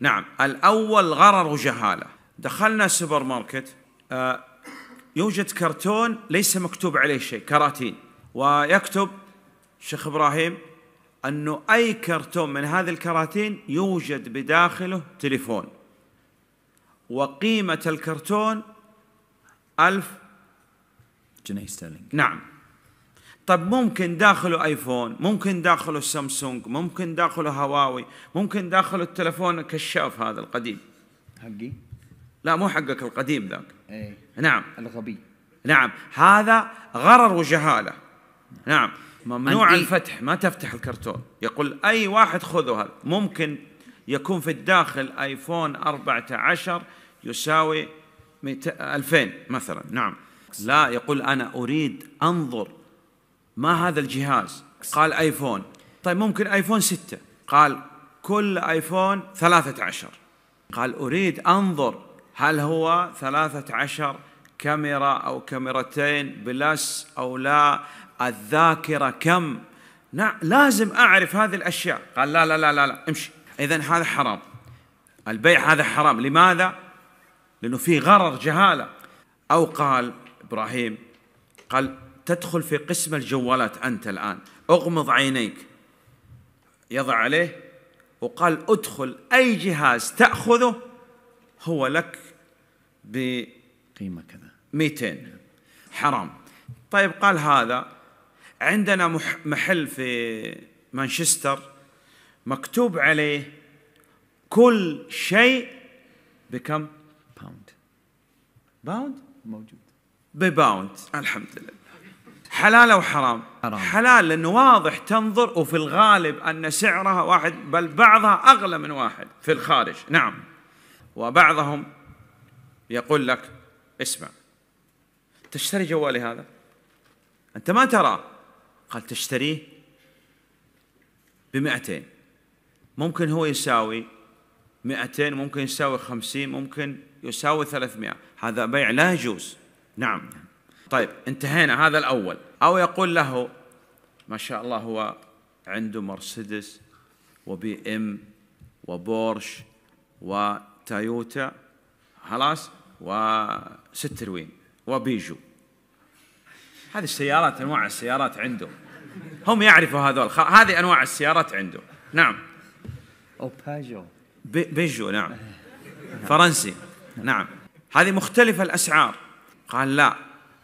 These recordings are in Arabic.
نعم الأول غرر وجهالة دخلنا سوبر ماركت آه يوجد كرتون ليس مكتوب عليه شيء كراتين ويكتب شيخ إبراهيم أنه أي كرتون من هذه الكراتين يوجد بداخله تليفون وقيمة الكرتون ألف جنيه سترلينج نعم طب ممكن داخله ايفون ممكن داخله سامسونج ممكن داخله هواوي ممكن داخله التلفون الكشاف هذا القديم حقي لا مو حقك القديم ذاك ايه نعم الغبي نعم هذا غرر وجهاله نعم ممنوع الفتح ما تفتح الكرتون يقول اي واحد خذه هذا ممكن يكون في الداخل ايفون 14 يساوي 2000 مثلا نعم لا يقول انا اريد انظر ما هذا الجهاز قال ايفون طيب ممكن ايفون 6 قال كل ايفون 13 قال اريد انظر هل هو 13 كاميرا او كاميرتين بلس او لا الذاكره كم لازم اعرف هذه الاشياء قال لا لا لا لا, لا. امشي اذا هذا حرام البيع هذا حرام لماذا لانه في غرر جهاله او قال ابراهيم قال تدخل في قسم الجوالات أنت الآن أغمض عينيك يضع عليه وقال ادخل أي جهاز تأخذه هو لك بقيمة كذا 200 حرام طيب قال هذا عندنا محل في مانشستر مكتوب عليه كل شيء بكم؟ باوند باوند؟ موجود بباوند الحمد لله حلال او حرام؟ حرام حلال لانه واضح تنظر وفي الغالب ان سعرها واحد بل بعضها اغلى من واحد في الخارج نعم وبعضهم يقول لك اسمع تشتري جوالي هذا انت ما تراه قال تشتريه ب 200 ممكن هو يساوي 200 ممكن يساوي 50 ممكن يساوي 300 هذا بيع لا يجوز نعم طيب انتهينا هذا الأول أو يقول له ما شاء الله هو عنده مرسيدس وبي ام وبورش وتايوتا خلاص وستروين وبيجو هذه السيارات انواع السيارات عنده هم يعرفوا هذول هذه انواع السيارات عنده نعم او باجو بي بيجو نعم فرنسي نعم هذه مختلفه الاسعار قال لا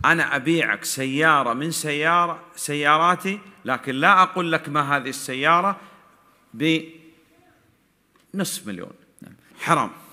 أنا أبيعك سيارة من سيارة سياراتي لكن لا أقول لك ما هذه السيارة بنصف مليون حرام